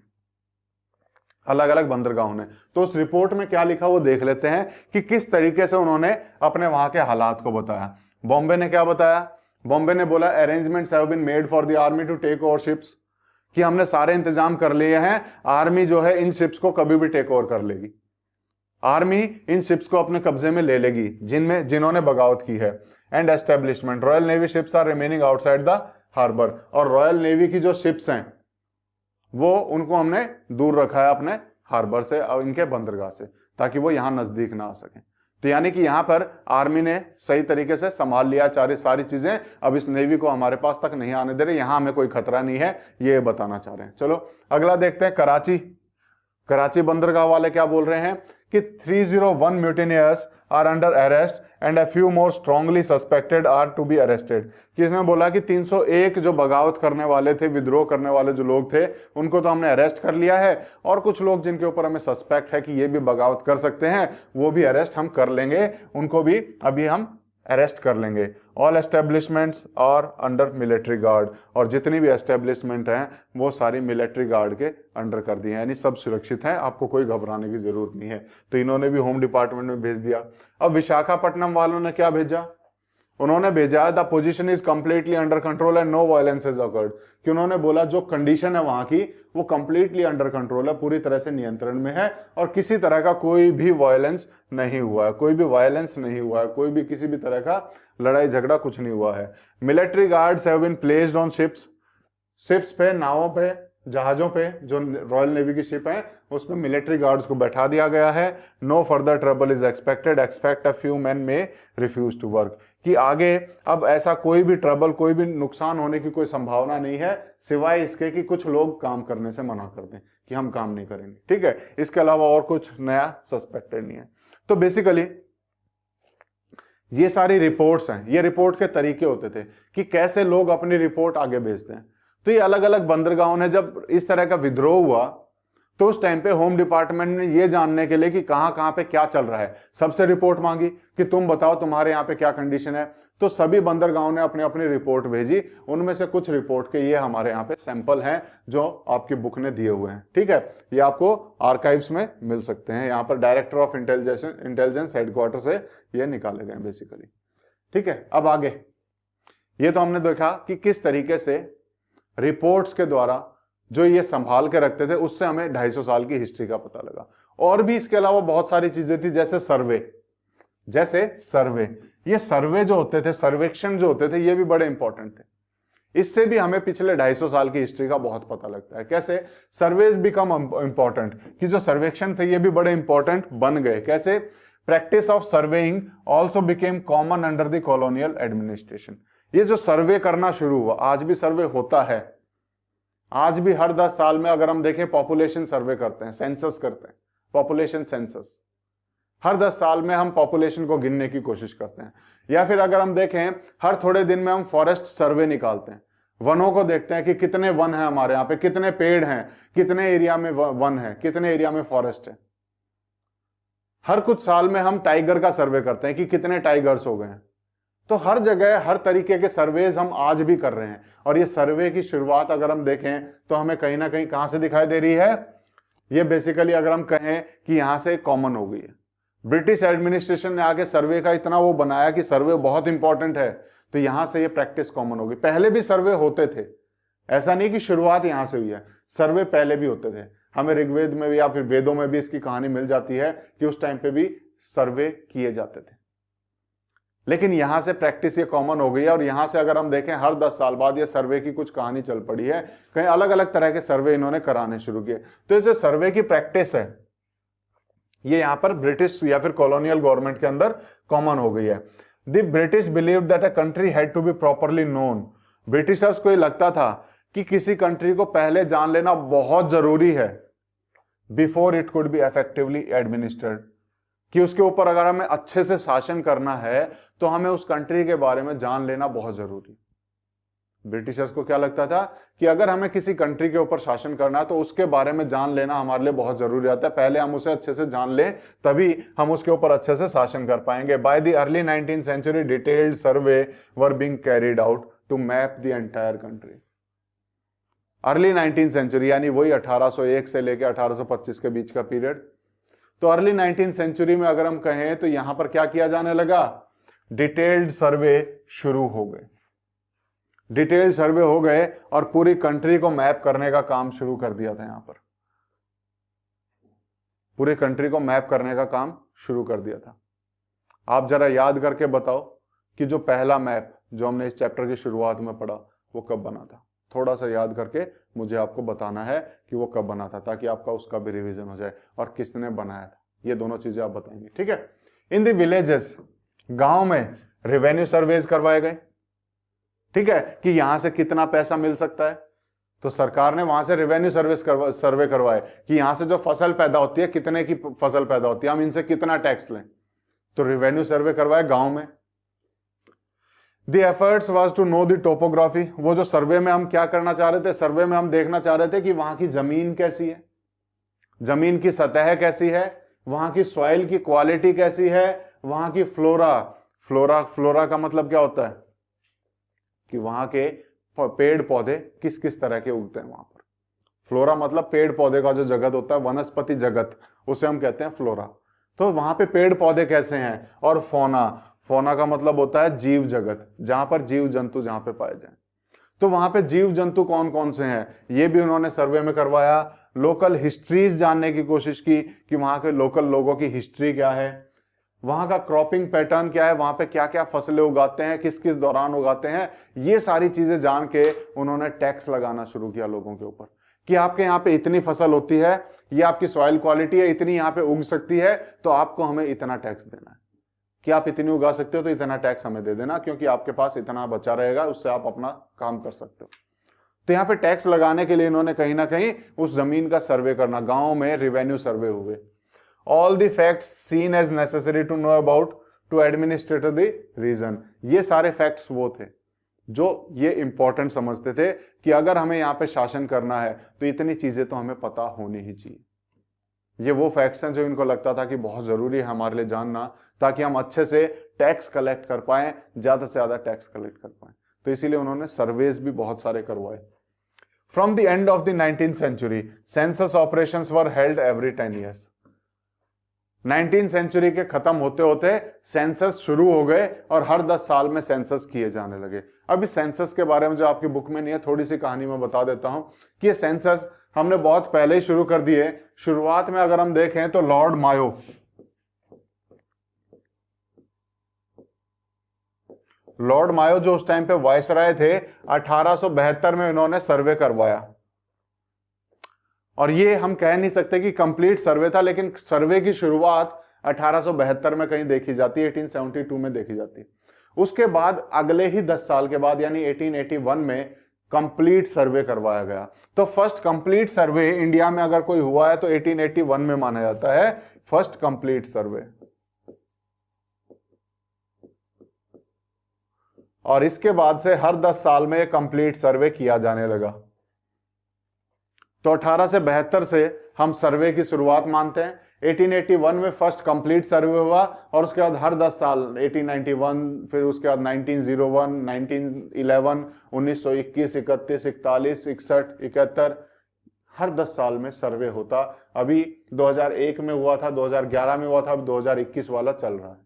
A: अलग अलग बंदरगाहों ने तो उस रिपोर्ट में क्या लिखा वो देख लेते हैं कि किस तरीके से उन्होंने अपने वहां के हालात को बताया बॉम्बे ने क्या बताया बॉम्बे ने बोला arrangements have been made for the army to take over ships कि हमने सारे इंतजाम कर लिए हैं आर्मी जो है इन शिप्स को कभी भी टेक ओवर कर लेगी आर्मी इन शिप्स को अपने कब्जे में ले लेगी जिनमें जिन्होंने बगावत की है and establishment royal navy ships are remaining outside the harbour और रॉयल नेवी की जो शिप्स हैं वो उनको हमने दूर रखा है अपने हार्बर से और इनके बंदरगाह से ताकि वो यहां नजदीक ना आ सकें तो यानी कि यहां पर आर्मी ने सही तरीके से संभाल लिया चारे सारी चीजें अब इस नेवी को हमारे पास तक नहीं आने दे रही यहां हमें कोई खतरा नहीं है ये बताना चाह रहे हैं चलो अगला देखते हैं कराची कराची बंदरगाह वाले क्या बोल रहे हैं कि 301 are are under arrest and a few more strongly suspected are to be arrested किसने बोला कि 301 जो बगावत करने वाले थे विद्रोह करने वाले जो लोग थे उनको तो हमने अरेस्ट कर लिया है और कुछ लोग जिनके ऊपर हमें सस्पेक्ट है कि ये भी बगावत कर सकते हैं वो भी अरेस्ट हम कर लेंगे उनको भी अभी हम अरेस्ट कर लेंगे ऑल एस्टेब्लिशमेंट्स और अंडर मिलिट्री गार्ड और जितनी भी एस्टेब्लिशमेंट हैं वो सारी मिलिट्री गार्ड के अंडर कर दिए हैं यानी सब सुरक्षित हैं आपको कोई घबराने की जरूरत नहीं है तो इन्होंने भी होम डिपार्टमेंट में भेज दिया अब विशाखापट्टनम वालों ने क्या भेजा उन्होंने भेजा the position is completely under control and no violence is occurred कि उन्होंने बोला जो कंडीशन है वहां की वो कंप्लीटली अंडर कंट्रोल है पूरी तरह से नियंत्रण में है और किसी तरह का कोई भी वायलेंस नहीं हुआ है कोई भी वायलेंस नहीं हुआ है कोई भी किसी भी तरह का लड़ाई झगड़ा कुछ नहीं हुआ है military guards have been placed on ships ships पे नावों पे जहाजों पे जो रॉयल नेवी की शिप है उसमें मिलिट्री गार्ड्स को बैठा दिया गया है no further trouble is expected expect a few men may refuse to work कि आगे अब ऐसा कोई भी ट्रबल कोई भी नुकसान होने की कोई संभावना नहीं है सिवाय इसके कि कुछ लोग काम करने से मना कर दें कि हम काम नहीं करेंगे ठीक है इसके अलावा और कुछ नया सस्पेक्टेड नहीं है तो बेसिकली ये सारी रिपोर्ट्स हैं ये रिपोर्ट के तरीके होते थे कि कैसे लोग अपनी रिपोर्ट आगे भेजते हैं तो ये अलग अलग बंदरगाहों ने जब इस तरह का विद्रोह हुआ तो उस टाइम पे होम डिपार्टमेंट ने ये जानने के लिए कि कहां कहां पे क्या चल रहा है सबसे रिपोर्ट मांगी कि तुम बताओ तुम्हारे यहां पे क्या कंडीशन है तो सभी बंदरगाह ने अपने अपनी रिपोर्ट भेजी उनमें से कुछ रिपोर्ट के ये हमारे यहाँ पे सैंपल हैं जो आपकी बुक ने दिए हुए हैं ठीक है ये आपको आर्काइव्स में मिल सकते हैं यहाँ पर director of intelligence intelligence headquarter से ये निकाले गए बेसिकली ठीक है अब आगे ये तो हमने देखा कि किस तरीके से रिपोर्ट्स के द्वारा जो ये संभाल के रखते थे उससे हमें 250 साल की हिस्ट्री का पता लगा और भी इसके अलावा बहुत सारी चीजें थी जैसे सर्वे जैसे सर्वे ये सर्वे जो होते थे सर्वेक्षण जो होते थे ये भी बड़े इंपॉर्टेंट थे इससे भी हमें पिछले 250 साल की हिस्ट्री का बहुत पता लगता है कैसे सर्वेज बिकम इंपॉर्टेंट कि जो सर्वेक्षण थे ये भी बड़े इंपॉर्टेंट बन गए कैसे practice of surveying also became common under the colonial administration ये जो सर्वे करना शुरू हुआ आज भी सर्वे होता है आज भी हर दस साल में अगर हम देखें पॉपुलेशन सर्वे करते हैं सेंसस करते हैं पॉपुलेशन सेंसस हर दस साल में हम पॉपुलेशन को गिनने की कोशिश करते हैं या फिर अगर हम देखें हर थोड़े दिन में हम फॉरेस्ट सर्वे निकालते हैं वनों को देखते हैं कि कितने वन है हमारे यहाँ पे कितने पेड़ हैं कितने एरिया में वन है कितने एरिया में फॉरेस्ट है हर कुछ साल में हम टाइगर का सर्वे करते हैं कि कितने टाइगर्स हो गए हैं तो हर जगह हर तरीके के सर्वेज हम आज भी कर रहे हैं और ये सर्वे की शुरुआत अगर हम देखें तो हमें कहीं ना कहीं कहां से दिखाई दे रही है ये बेसिकली अगर हम कहें कि यहां से कॉमन हो गई है ब्रिटिश एडमिनिस्ट्रेशन ने आके सर्वे का इतना वो बनाया कि सर्वे बहुत इंपॉर्टेंट है तो यहां से ये प्रैक्टिस कॉमन होगी पहले भी सर्वे होते थे ऐसा नहीं कि शुरुआत यहां से हुई है सर्वे पहले भी होते थे हमें ऋग्वेद में भी या फिर वेदों में भी इसकी कहानी मिल जाती है कि उस टाइम पे भी सर्वे किए जाते थे लेकिन यहां से प्रैक्टिस ये कॉमन हो गई है और यहां से अगर हम देखें हर 10 साल बाद ये सर्वे की कुछ कहानी चल पड़ी है कहीं अलग अलग तरह के सर्वे इन्होंने कराने शुरू किए तो जो सर्वे की प्रैक्टिस है ये यहां पर ब्रिटिश या फिर कॉलोनियल गवर्नमेंट के अंदर कॉमन हो गई है the British believe that a country had to be properly known Britishers को ये लगता था कि किसी कंट्री को पहले जान लेना बहुत जरूरी है before it could be effectively administered कि उसके ऊपर अगर हमें अच्छे से शासन करना है तो हमें उस कंट्री के बारे में जान लेना बहुत जरूरी ब्रिटिशर्स को क्या लगता था कि अगर हमें किसी कंट्री के ऊपर शासन करना है तो उसके बारे में जान लेना हमारे लिए बहुत जरूरी आता है पहले हम उसे अच्छे से जान लें तभी हम उसके ऊपर अच्छे से शासन कर पाएंगे by the early nineteen century detailed survey were being carried out to map the entire country early nineteen century यानी वही 1801 से लेकर 1825 के बीच का पीरियड तो अर्ली नाइनटीन सेंचुरी में अगर हम कहें तो यहां पर क्या किया जाने लगा डिटेल्ड सर्वे शुरू हो गए डिटेल सर्वे हो गए और पूरी कंट्री को मैप करने का काम शुरू कर दिया था यहां पर पूरी कंट्री को मैप करने का काम शुरू कर दिया था आप जरा याद करके बताओ कि जो पहला मैप जो हमने इस चैप्टर की शुरुआत में पढ़ा वो कब बना था थोड़ा सा याद करके मुझे आपको बताना है कि वो कब बना था ताकि आपका उसका भी रिविजन हो जाए और किसने बनाया था ये दोनों चीजें आप बताएंगे ठीक है इन दिलेजेस गांव में रेवेन्यू सर्वेज करवाए गए ठीक है कि यहां से कितना पैसा मिल सकता है तो सरकार ने वहां से रेवेन्यू सर्विस करवा सर्वे करवाए कि यहां से जो फसल पैदा होती है कितने की फसल पैदा होती है हम इनसे कितना टैक्स लें तो रेवेन्यू सर्वे करवाए गांव में the efforts was to know the topography वो जो सर्वे में हम क्या करना चाह रहे थे सर्वे में हम देखना चाह रहे थे कि वहां की जमीन कैसी है जमीन की सतह कैसी है वहां की सॉइल की क्वालिटी कैसी है वहां की फ्लोरा फ्लोरा फ्लोरा का मतलब क्या होता है कि वहां के पेड़ पौधे किस किस तरह के उगते हैं वहां पर फ्लोरा मतलब पेड़ पौधे का जो जगत होता है वनस्पति जगत उसे हम कहते हैं फ्लोरा तो वहां पे पेड़ पौधे कैसे हैं और फोना फोना का मतलब होता है जीव जगत जहां पर जीव जंतु जहां पर पाए जाए तो वहां पे जीव जंतु कौन कौन से हैं ये भी उन्होंने सर्वे में करवाया लोकल हिस्ट्रीज जानने की कोशिश की कि वहां के लोकल लोगों की हिस्ट्री क्या है वहां का क्रॉपिंग पैटर्न क्या है वहां पे क्या क्या फसलें उगाते हैं किस किस दौरान उगाते हैं ये सारी चीजें जान के उन्होंने टैक्स लगाना शुरू किया लोगों के ऊपर कि आपके यहाँ पे इतनी फसल होती है ये आपकी सॉइल क्वालिटी है इतनी यहाँ पे उग सकती है तो आपको हमें इतना टैक्स देना है कि आप इतनी उगा सकते हो तो इतना टैक्स हमें दे देना क्योंकि आपके पास इतना बचा रहेगा उससे आप अपना काम कर सकते हो तो यहाँ पे टैक्स लगाने के लिए इन्होंने कहीं ना कहीं उस जमीन का सर्वे करना गांव में रिवेन्यू सर्वे हुए all the facts seen as necessary to know about to administrator the region ये सारे फैक्ट्स वो थे जो ये इंपॉर्टेंट समझते थे कि अगर हमें यहाँ पे शासन करना है तो इतनी चीजें तो हमें पता होनी ही चाहिए ये वो फैक्ट्स हैं जो इनको लगता था कि बहुत ज़रूरी है हमारे लिए जानना ताकि हम अच्छे से टैक्स कलेक्ट कर पाए ज़्यादा से ज़्यादा टैक्स कलेक्ट कर पाए तो इसीलिए उन्होंने सर्वेस भी बहुत सारे करवाए from the end of the nineteen century census operation were held every ten years nineteen century के खत्म होते होते सेंसस शुरू हो गए और हर दस साल में सेंसस किए जाने लगे अभी सेंसस के बारे में जो आपकी बुक में नहीं है थोड़ी सी कहानी में बता देता हूं कि ये सेंसस हमने बहुत पहले ही शुरू कर दिए शुरुआत में अगर हम देखें तो लॉर्ड मायो लॉर्ड मायो जो उस टाइम पे राय थे अठारह में इन्होंने सर्वे करवाया और ये हम कह नहीं सकते कि कंप्लीट सर्वे था लेकिन सर्वे की शुरुआत अठारह में कहीं देखी जाती है 1872 में देखी जाती है उसके बाद अगले ही 10 साल के बाद यानी 1881 में कंप्लीट सर्वे करवाया गया तो फर्स्ट कंप्लीट सर्वे इंडिया में अगर कोई हुआ है तो 1881 में माना जाता है फर्स्ट कंप्लीट सर्वे और इसके बाद से हर 10 साल में कंप्लीट सर्वे किया जाने लगा तो अठारह से बेहतर से हम सर्वे की शुरुआत मानते हैं 1881 में फर्स्ट कंप्लीट सर्वे हुआ और उसके बाद हर 10 साल 1891 फिर उसके बाद 1901 1911 1921 इकतीस इकतालीस इकसठ इकहत्तर हर 10 साल में सर्वे होता अभी 2001 में हुआ था 2011 में हुआ था अब 2021 वाला चल रहा है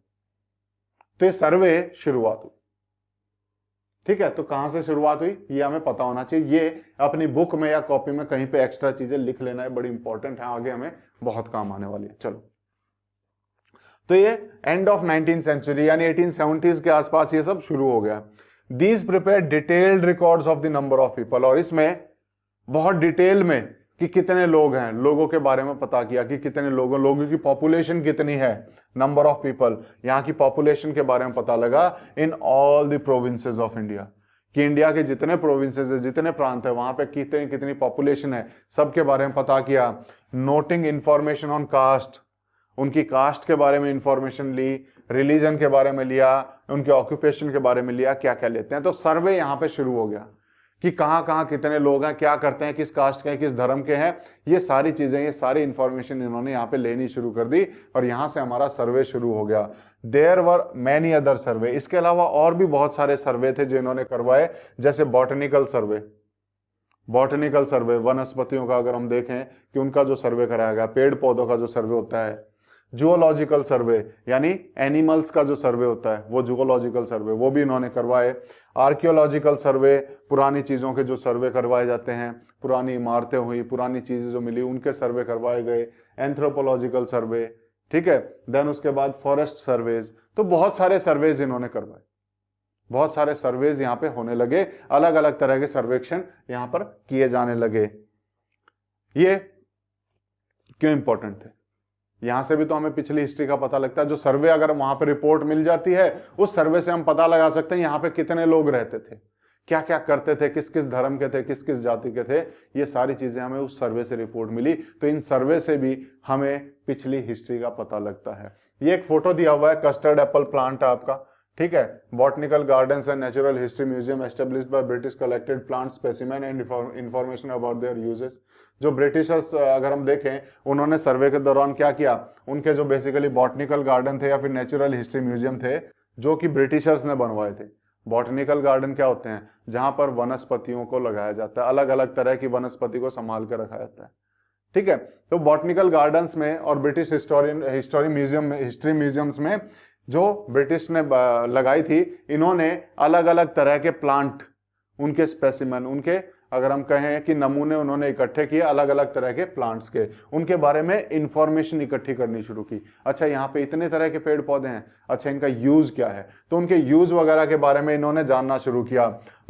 A: तो ये सर्वे शुरुआत हुई ठीक है तो कहां से शुरुआत हुई ये हमें पता होना चाहिए ये अपनी बुक में या कॉपी में कहीं पे एक्स्ट्रा चीजें लिख लेना है बड़ी इंपॉर्टेंट है आगे हमें बहुत काम आने वाली है चलो तो ये एंड ऑफ नाइनटीन सेंचुरी यानी एटीन के आसपास ये सब शुरू हो गया these prepare detailed record of the number of people और इसमें बहुत डिटेल में कि कितने लोग हैं लोगों के बारे में पता किया कि कितने लोगों लोगों की पॉपुलेशन कितनी है नंबर ऑफ पीपल यहाँ की पॉपुलेशन के बारे में पता लगा in all the provinces of India कि इंडिया के जितने प्रोविंसेस है जितने प्रांत है वहां पे कितनी कितनी पॉपुलेशन है सबके बारे में पता किया नोटिंग इंफॉर्मेशन ऑन कास्ट उनकी कास्ट के बारे में इंफॉर्मेशन ली रिलीजन के बारे में लिया उनके ऑक्यूपेशन के बारे में लिया क्या क्या लेते हैं तो सर्वे यहाँ पे शुरू हो गया कि कहाँ कहाँ कितने लोग हैं क्या करते हैं किस कास्ट के हैं किस धर्म के हैं ये सारी चीज़ें ये सारी इन्फॉर्मेशन इन्होंने यहाँ पे लेनी शुरू कर दी और यहाँ से हमारा सर्वे शुरू हो गया there were many other survey इसके अलावा और भी बहुत सारे सर्वे थे जो इन्होंने करवाए जैसे बॉटनिकल सर्वे बॉटनिकल सर्वे वनस्पतियों का अगर हम देखें कि उनका जो सर्वे कराया गया पेड़ पौधों का जो सर्वे होता है जूलॉजिकल सर्वे यानी एनिमल्स का जो सर्वे होता है वो जूलॉजिकल सर्वे वो भी इन्होंने करवाए आर्कियोलॉजिकल सर्वे पुरानी चीज़ों के जो सर्वे करवाए जाते हैं पुरानी इमारतें हुई पुरानी चीज़ें जो मिली उनके सर्वे करवाए गए एंथ्रोपोलॉजिकल सर्वे ठीक है देन उसके बाद फॉरेस्ट सर्वेज तो बहुत सारे सर्वेज इन्होंने करवाए बहुत सारे सर्वेज यहाँ पे होने लगे अलग अलग तरह के सर्वेक्षण यहाँ पर किए जाने लगे ये क्यों इंपॉर्टेंट थे यहां से भी तो हमें पिछली हिस्ट्री का पता लगता है जो सर्वे अगर वहां पर रिपोर्ट मिल जाती है उस सर्वे से हम पता लगा सकते हैं यहाँ पे कितने लोग रहते थे क्या क्या करते थे किस किस धर्म के थे किस किस जाति के थे ये सारी चीजें हमें उस सर्वे से रिपोर्ट मिली तो इन सर्वे से भी हमें पिछली हिस्ट्री का पता लगता है ये एक फोटो दिया हुआ है कस्टर्ड एप्पल प्लांट है आपका ठीक है botanical garden and natural history museum establish by British collected plant specimen and information about their uses जो ब्रिटिशर्स अगर हम देखें उन्होंने सर्वे के दौरान क्या किया उनके जो बेसिकली बॉटनिकल गार्डन थे या फिर नेचुरल हिस्ट्री म्यूजियम थे जो कि ब्रिटिशर्स ने बनवाए थे बॉटनिकल गार्डन क्या होते हैं जहां पर वनस्पतियों को लगाया जाता है अलग अलग तरह की वनस्पति को संभाल कर रखा जाता है ठीक है तो बॉटनिकल गार्डन्स में और ब्रिटिश हिस्टोरियन हिस्टोरी म्यूजियम में हिस्ट्री म्यूजियम्स में जो ब्रिटिश ने लगाई थी इन्होंने अलग अलग तरह के प्लांट उनके स्पेसिमन उनके अगर हम कहें कि नमूने उन्होंने इकट्ठे किए अलग अलग तरह के प्लांट्स के उनके बारे में इंफॉर्मेशन इकट्ठी करनी शुरू की अच्छा यहाँ पे इतने तरह के पेड़ पौधे हैं अच्छा इनका यूज़ क्या है तो उनके यूज़ वगैरह के बारे में इन्होंने जानना शुरू किया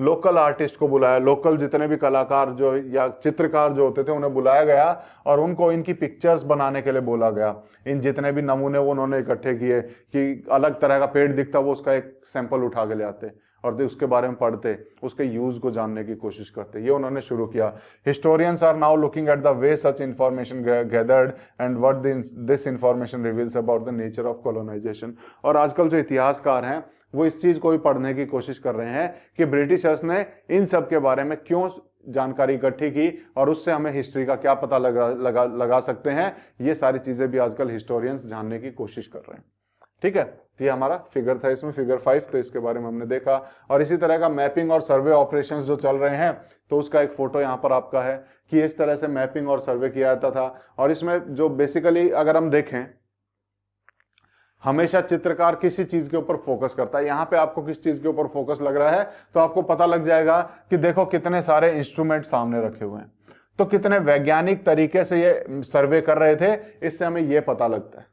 A: लोकल आर्टिस्ट को बुलाया लोकल जितने भी कलाकार जो या चित्रकार जो होते थे उन्हें बुलाया गया और उनको इनकी पिक्चर्स बनाने के लिए बोला गया इन जितने भी नमूने वो उन्होंने इकट्ठे किए कि अलग तरह का पेड़ दिखता वो उसका एक सैंपल उठा के ले आते और उसके बारे में पढ़ते उसके यूज को जानने की कोशिश करते ये उन्होंने शुरू किया historians are now looking at the way such information gathered and what this information reveals about the nature of colonisation और आजकल जो इतिहासकार हैं वो इस चीज को भी पढ़ने की कोशिश कर रहे हैं कि ब्रिटिशर्स ने इन सब के बारे में क्यों जानकारी इकट्ठी की और उससे हमें हिस्ट्री का क्या पता लगा लगा लगा सकते हैं ये सारी चीजें भी आजकल हिस्टोरियंस जानने की कोशिश कर रहे हैं ठीक है ये हमारा फिगर था इसमें फिगर फाइव तो इसके बारे में हमने देखा और इसी तरह का मैपिंग और सर्वे ऑपरेशंस जो चल रहे हैं तो उसका एक फोटो यहाँ पर आपका है कि इस तरह से मैपिंग और सर्वे किया जाता था और इसमें जो बेसिकली अगर हम देखें हमेशा चित्रकार किसी चीज के ऊपर फोकस करता है यहाँ पे आपको किस चीज के ऊपर फोकस लग रहा है तो आपको पता लग जाएगा कि देखो कितने सारे इंस्ट्रूमेंट सामने रखे हुए हैं तो कितने वैज्ञानिक तरीके से ये सर्वे कर रहे थे इससे हमें ये पता लगता है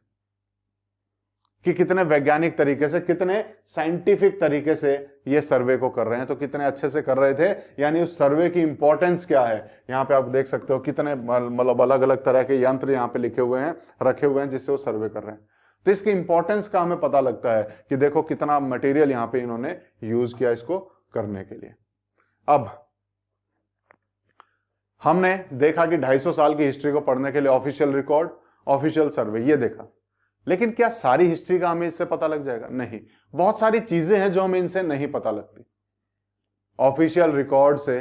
A: कि कितने वैज्ञानिक तरीके से कितने साइंटिफिक तरीके से ये सर्वे को कर रहे हैं तो कितने अच्छे से कर रहे थे यानी उस सर्वे की इंपॉर्टेंस क्या है यहाँ पे आप देख सकते हो कितने मतलब अलग अलग तरह के यंत्र यहाँ पे लिखे हुए हैं रखे हुए हैं जिससे वो सर्वे कर रहे हैं तो इसकी इंपॉर्टेंस का हमें पता लगता है कि देखो कितना मटेरियल यहाँ पे इन्होंने यूज किया इसको करने के लिए अब हमने देखा कि 250 साल की हिस्ट्री को पढ़ने के लिए ऑफिशियल रिकॉर्ड ऑफिशियल सर्वे ये देखा लेकिन क्या सारी हिस्ट्री का हमें इससे पता लग जाएगा नहीं बहुत सारी चीजें हैं जो हमें इनसे नहीं पता लगती ऑफिशियल रिकॉर्ड से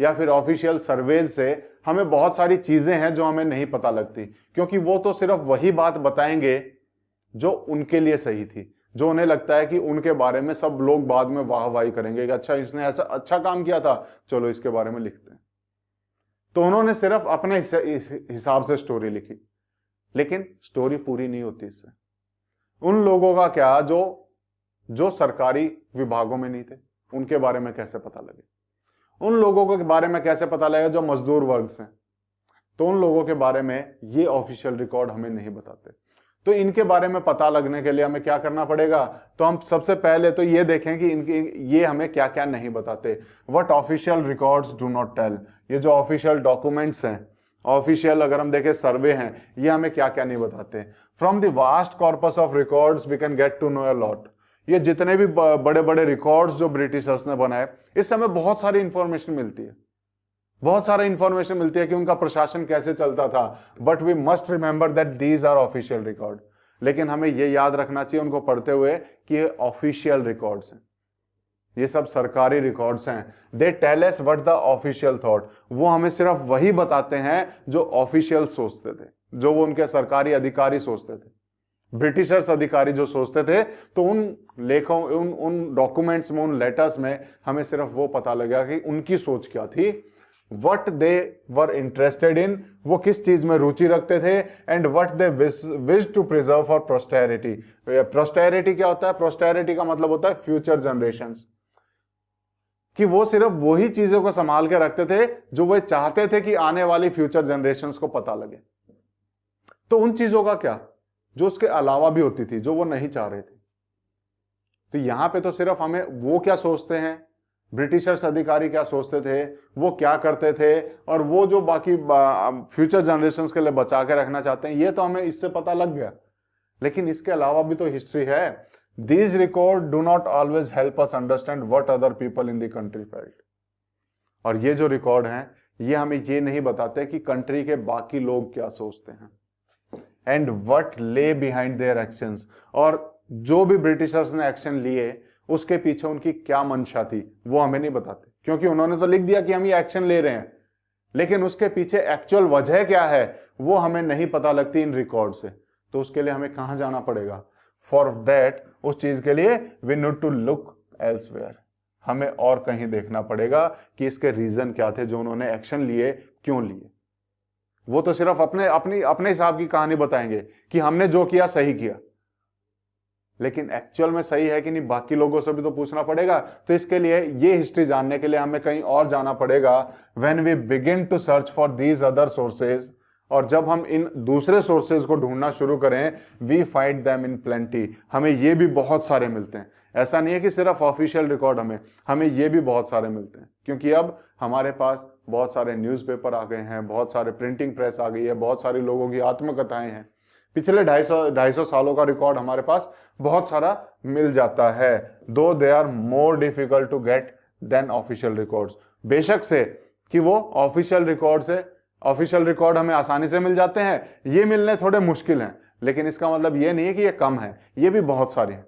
A: या फिर ऑफिशियल सर्वे से हमें बहुत सारी चीजें हैं जो हमें नहीं पता लगती क्योंकि वो तो सिर्फ वही बात बताएंगे जो उनके लिए सही थी जो उन्हें लगता है कि उनके बारे में सब लोग बाद में वाह वाही करेंगे कि अच्छा इसने ऐसा अच्छा काम किया था चलो इसके बारे में लिखते हैं तो उन्होंने सिर्फ अपने हिसाब से स्टोरी लिखी लेकिन स्टोरी पूरी नहीं होती इससे उन लोगों का क्या जो जो सरकारी विभागों में नहीं थे उनके बारे में कैसे पता लगे उन लोगों के बारे में कैसे पता लगेगा जो मजदूर वर्ग से तो उन लोगों के बारे में ये ऑफिशियल रिकॉर्ड हमें नहीं बताते तो इनके बारे में पता लगने के लिए हमें क्या करना पड़ेगा तो हम सबसे पहले तो ये देखें कि इनके ये हमें क्या क्या नहीं बताते what official records do not tell ये जो ऑफिशियल डॉक्यूमेंट्स हैं ऑफिशियल अगर हम देखें सर्वे हैं ये हमें क्या क्या नहीं बताते from the vast corpus of records we can get to know a lot ये जितने भी बड़े बड़े रिकॉर्ड्स जो ब्रिटिशर्स ने बनाए इससे हमें बहुत सारी इंफॉर्मेशन मिलती है बहुत सारा इंफॉर्मेशन मिलती है कि उनका प्रशासन कैसे चलता था but we must remember that these are official record लेकिन हमें यह याद रखना चाहिए उनको पढ़ते हुए कि ये ऑफिशियल रिकॉर्ड्स हैं ये सब सरकारी रिकॉर्ड्स हैं they tells what the official thought वो हमें सिर्फ वही बताते हैं जो ऑफिशियल सोचते थे जो वो उनके सरकारी अधिकारी सोचते थे ब्रिटिशर्स अधिकारी जो सोचते थे तो उन लेखों उन उन डॉक्यूमेंट्स में उन लेटर्स में हमें सिर्फ वो पता लगा कि उनकी सोच क्या थी what they were interested in वो किस चीज में रुचि रखते थे and what they wish to preserve for posterity posterity क्या होता है प्रोस्टेरिटी का मतलब होता है फ्यूचर जनरेशन कि वो सिर्फ वही चीजों को संभाल के रखते थे जो वे चाहते थे कि आने वाली फ्यूचर जनरेशन को पता लगे तो उन चीजों का क्या जो उसके अलावा भी होती थी जो वो नहीं चाह रहे थे तो यहां पे तो सिर्फ हमें वो क्या सोचते हैं ब्रिटिशर्स अधिकारी क्या सोचते थे वो क्या करते थे और वो जो बाकी फ्यूचर जनरेशन के लिए बचा के रखना चाहते हैं ये तो हमें इससे पता लग गया लेकिन इसके अलावा भी तो हिस्ट्री है These record do not always help us understand what other people in the country felt. और ये जो रिकॉर्ड हैं ये हमें ये नहीं बताते कि कंट्री के बाकी लोग क्या सोचते हैं and what lay behind their action और जो भी ब्रिटिशर्स ने एक्शन लिए उसके पीछे उनकी क्या मंशा थी वो हमें नहीं बताते क्योंकि उन्होंने तो लिख दिया कि हम ये एक्शन ले रहे हैं लेकिन उसके पीछे एक्चुअल वजह क्या है वो हमें नहीं पता लगती इन रिकॉर्ड से तो उसके लिए हमें कहां जाना पड़ेगा फॉर दैट उस चीज के लिए we need to look elsewhere हमें और कहीं देखना पड़ेगा कि इसके रीजन क्या थे जो उन्होंने एक्शन लिए क्यों लिए वो तो सिर्फ अपने अपनी अपने हिसाब की कहानी बताएंगे कि हमने जो किया सही किया लेकिन एक्चुअल में सही है कि नहीं बाकी लोगों से भी तो पूछना पड़ेगा तो इसके लिए ये हिस्ट्री जानने के लिए हमें कहीं और जाना पड़ेगा when we begin to search for these other sources और जब हम इन दूसरे सोर्सेज को ढूंढना शुरू करें we find them in plenty हमें ये भी बहुत सारे मिलते हैं ऐसा नहीं है कि सिर्फ ऑफिशियल रिकॉर्ड हमें हमें ये भी बहुत सारे मिलते हैं क्योंकि अब हमारे पास बहुत सारे न्यूज़पेपर आ गए हैं बहुत सारे प्रिंटिंग प्रेस आ गई है बहुत सारे लोगों की आत्मकथाएं हैं पिछले ढाई सौ ढाई सौ सालों का रिकॉर्ड हमारे पास बहुत सारा मिल जाता है though they are more difficult to get than official records बेशक से कि वो ऑफिशियल रिकॉर्ड से ऑफिशियल रिकॉर्ड हमें आसानी से मिल जाते हैं ये मिलने थोड़े मुश्किल हैं लेकिन इसका मतलब ये नहीं है कि ये कम है ये भी बहुत सारे हैं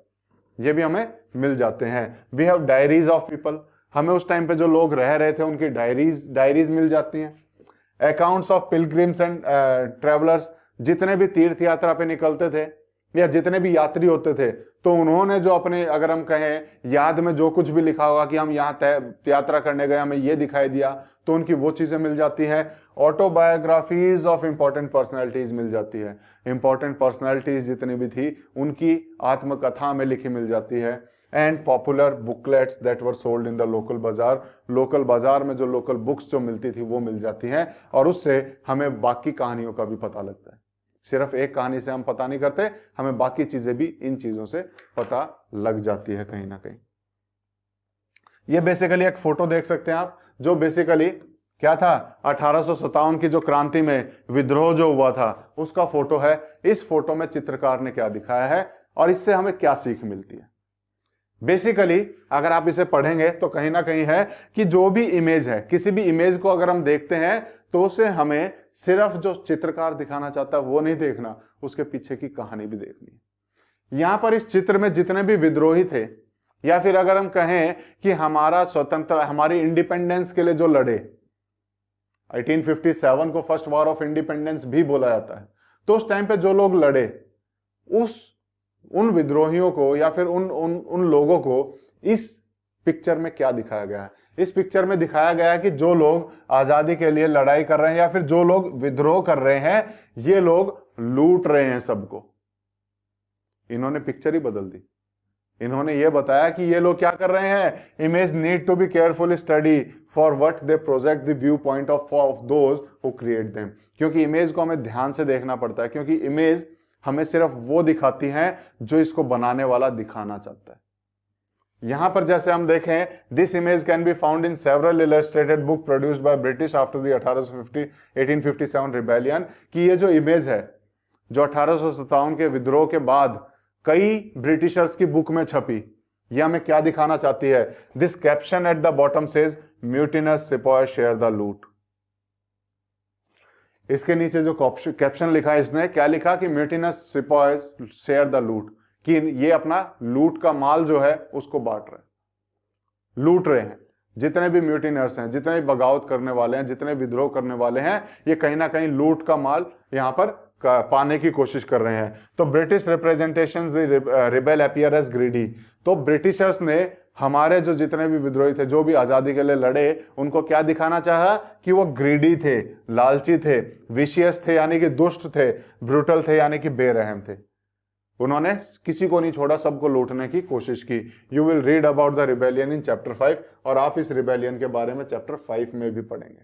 A: ये भी हमें मिल जाते हैं we have diaries of people हमें उस टाइम पे जो लोग रह रहे थे उनकी डायरीज डायरीज मिल जाती हैं accounts of pilgrims and travellers जितने भी तीर्थ यात्रा पे निकलते थे या जितने भी यात्री होते थे तो उन्होंने जो अपने अगर हम कहें याद में जो कुछ भी लिखा होगा कि हम यहाँ यात्रा करने गए हमें ये दिखाई दिया तो उनकी वो चीज़ें मिल जाती है ऑटोबायोग्राफीज ऑफ इंपॉर्टेंट पर्सनैलिटीज मिल जाती है इंपॉर्टेंट पर्सनैलिटीज जितनी भी थी उनकी आत्मकथा में लिखी मिल जाती है and popular booklets that were sold in the local bazaar local बाजार में जो लोकल बुक्स जो मिलती थी वो मिल जाती हैं और उससे हमें बाकी कहानियों का भी पता लगता है सिर्फ एक कहानी से हम पता नहीं करते हमें बाकी चीजें भी इन चीजों से पता लग जाती है कहीं ना कहीं ये बेसिकली एक फोटो देख सकते हैं आप जो बेसिकली क्या था अठारह की जो क्रांति में विद्रोह जो हुआ था उसका फोटो है इस फोटो में चित्रकार ने क्या दिखाया है और इससे हमें क्या सीख मिलती है बेसिकली अगर आप इसे पढ़ेंगे तो कहीं ना कहीं है कि जो भी इमेज है किसी भी इमेज को अगर हम देखते हैं तो उसे हमें सिर्फ जो चित्रकार दिखाना चाहता है वो नहीं देखना उसके पीछे की कहानी भी देखनी है यहां पर इस चित्र में जितने भी विद्रोही थे या फिर अगर हम कहें कि हमारा स्वतंत्र हमारी इंडिपेंडेंस के लिए जो लड़े 1857 को फर्स्ट वॉर ऑफ इंडिपेंडेंस भी बोला जाता है तो उस टाइम पे जो लोग लड़े उस उन विद्रोहियों को या फिर उन उन उन लोगों को इस पिक्चर में क्या दिखाया गया है इस पिक्चर में दिखाया गया है कि जो लोग आजादी के लिए लड़ाई कर रहे हैं या फिर जो लोग विद्रोह कर रहे हैं ये लोग लूट रहे हैं सबको इन्होंने पिक्चर ही बदल दी इन्होंने ये बताया कि ये लोग क्या कर रहे हैं image need to be careful study for what they project the view point of of those who create them क्योंकि इमेज को हमें ध्यान से देखना पड़ता है क्योंकि इमेज हमें सिर्फ वो दिखाती है जो इसको बनाने वाला दिखाना चाहता है यहां पर जैसे हम देखें this image can be found in several illustrated book produced by British after the 1850 1857 rebellion की ये जो इमेज है जो अठारह के विद्रोह के बाद कई ब्रिटिशर्स की बुक में छपी यह हमें क्या दिखाना चाहती है this caption at the bottom says mutinous sepoy share the loot इसके नीचे जो कैप्शन लिखा है इसने क्या लिखा कि म्यूटिनस सिपॉय शेयर द लूट कि ये अपना लूट का माल जो है उसको बांट रहे लूट रहे हैं जितने भी म्यूटिनर्स हैं जितने भी बगावत करने वाले हैं जितने विद्रोह करने वाले हैं ये कहीं ना कहीं लूट का माल यहां पर पाने की कोशिश कर रहे हैं तो British representation rebel appear as greedy तो ब्रिटिशर्स ने हमारे जो जितने भी विद्रोही थे जो भी आज़ादी के लिए लड़े उनको क्या दिखाना चाहा कि वो ग्रीडी थे लालची थे विशियस थे यानी कि दुष्ट थे ब्रूटल थे यानी कि बेरहम थे उन्होंने किसी को नहीं छोड़ा सबको लूटने की कोशिश की you will read about the rebellion in chapter five और आप इस रिबेलियन के बारे में चैप्टर फाइव में भी पढ़ेंगे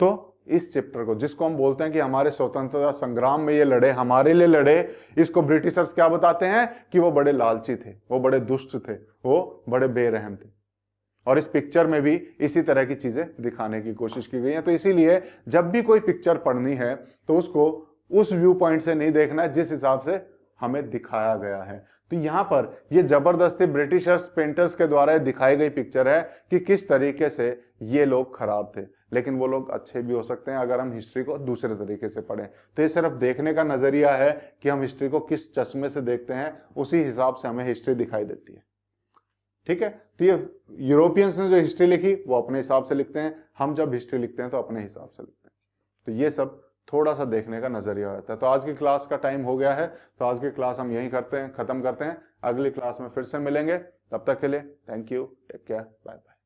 A: तो इस चैप्टर को जिसको हम बोलते हैं कि हमारे स्वतंत्रता संग्राम में ये लड़े हमारे लिए लड़े इसको ब्रिटिशर्स क्या बताते हैं कि वो बड़े लालची थे वो बड़े दुष्ट थे वो बड़े बेरहम थे और इस पिक्चर में भी इसी तरह की चीजें दिखाने की कोशिश की गई है तो इसीलिए जब भी कोई पिक्चर पढ़नी है तो उसको उस व्यू पॉइंट से नहीं देखना है जिस हिसाब से हमें दिखाया गया है तो यहां पर ये जबरदस्ती ब्रिटिशर्स पेंटर्स के द्वारा दिखाई गई पिक्चर है कि किस तरीके से ये लोग खराब थे लेकिन वो लोग अच्छे भी हो सकते हैं अगर हम हिस्ट्री को दूसरे तरीके से पढ़ें तो ये सिर्फ देखने का नजरिया है कि हम हिस्ट्री को किस चश्मे से देखते हैं उसी हिसाब से हमें हिस्ट्री दिखाई देती है ठीक है तो ये यूरोपियंस ने जो हिस्ट्री लिखी वो अपने हिसाब से लिखते हैं हम जब हिस्ट्री लिखते हैं तो अपने हिसाब से लिखते हैं तो ये सब थोड़ा सा देखने का नजरिया होता है तो आज की क्लास का टाइम हो गया है तो आज की क्लास हम यहीं करते हैं खत्म करते हैं अगली क्लास में फिर से मिलेंगे तब तक के लिए thank you take care bye bye